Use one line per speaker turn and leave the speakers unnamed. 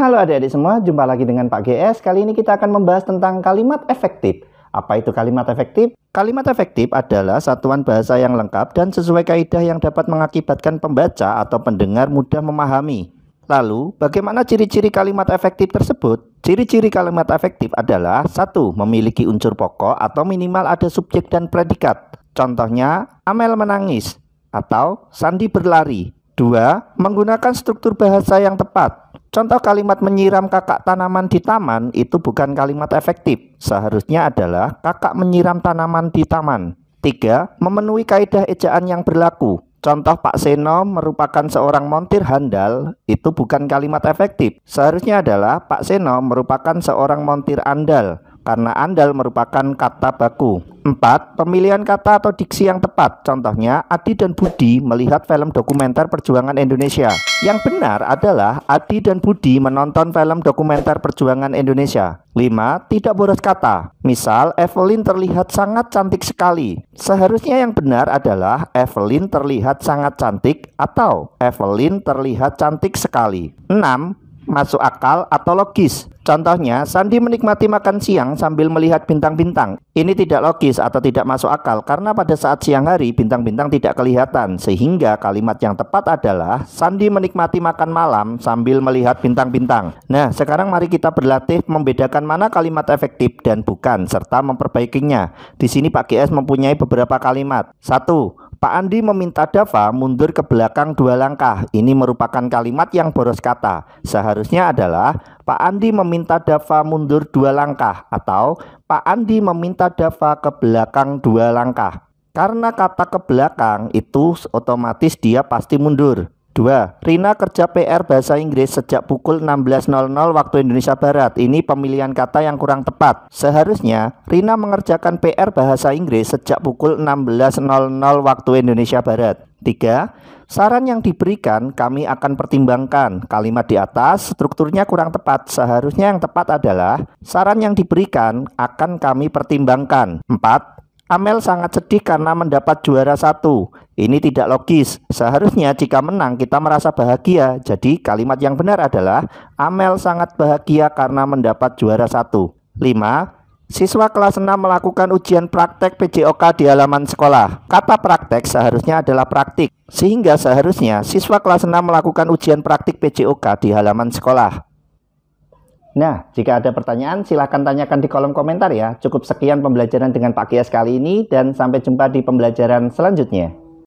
Halo adik-adik semua, jumpa lagi dengan Pak GS. Kali ini kita akan membahas tentang kalimat efektif. Apa itu kalimat efektif? Kalimat efektif adalah satuan bahasa yang lengkap dan sesuai kaidah yang dapat mengakibatkan pembaca atau pendengar mudah memahami. Lalu, bagaimana ciri-ciri kalimat efektif tersebut? Ciri-ciri kalimat efektif adalah satu, memiliki unsur pokok atau minimal ada subjek dan predikat. Contohnya, Amel menangis atau Sandi berlari. Dua, menggunakan struktur bahasa yang tepat. Contoh kalimat menyiram kakak tanaman di taman itu bukan kalimat efektif. Seharusnya adalah kakak menyiram tanaman di taman. Tiga, Memenuhi kaidah ejaan yang berlaku. Contoh Pak Seno merupakan seorang montir handal itu bukan kalimat efektif. Seharusnya adalah Pak Seno merupakan seorang montir andal karena andal merupakan kata baku. 4. Pemilihan kata atau diksi yang tepat. Contohnya, Adi dan Budi melihat film dokumenter perjuangan Indonesia. Yang benar adalah Adi dan Budi menonton film dokumenter perjuangan Indonesia. 5. Tidak boros kata. Misal, Evelyn terlihat sangat cantik sekali. Seharusnya yang benar adalah Evelyn terlihat sangat cantik atau Evelyn terlihat cantik sekali. 6 masuk akal, atau logis. Contohnya, Sandi menikmati makan siang sambil melihat bintang-bintang. Ini tidak logis atau tidak masuk akal karena pada saat siang hari bintang-bintang tidak kelihatan. Sehingga kalimat yang tepat adalah Sandi menikmati makan malam sambil melihat bintang-bintang. Nah, sekarang mari kita berlatih membedakan mana kalimat efektif dan bukan serta memperbaikinya. Di sini Pak GS mempunyai beberapa kalimat. Satu, Pak Andi meminta Dava mundur ke belakang dua langkah. Ini merupakan kalimat yang boros kata. Seharusnya adalah Pak Andi meminta Dava mundur dua langkah atau Pak Andi meminta Dava ke belakang dua langkah. Karena kata ke belakang itu otomatis dia pasti mundur. 2. Rina kerja PR Bahasa Inggris sejak pukul 16.00 waktu Indonesia Barat. Ini pemilihan kata yang kurang tepat. Seharusnya, Rina mengerjakan PR Bahasa Inggris sejak pukul 16.00 waktu Indonesia Barat. 3. Saran yang diberikan kami akan pertimbangkan. Kalimat di atas strukturnya kurang tepat. Seharusnya yang tepat adalah saran yang diberikan akan kami pertimbangkan. 4. Amel sangat sedih karena mendapat juara satu. Ini tidak logis. Seharusnya jika menang kita merasa bahagia. Jadi kalimat yang benar adalah Amel sangat bahagia karena mendapat juara satu. 5. Siswa kelas 6 melakukan ujian praktek PJOK di halaman sekolah. Kata praktek seharusnya adalah praktik, sehingga seharusnya siswa kelas 6 melakukan ujian praktik PJOK di halaman sekolah. Nah, jika ada pertanyaan silahkan tanyakan di kolom komentar ya. Cukup sekian pembelajaran dengan Pak Kias kali ini dan sampai jumpa di pembelajaran selanjutnya.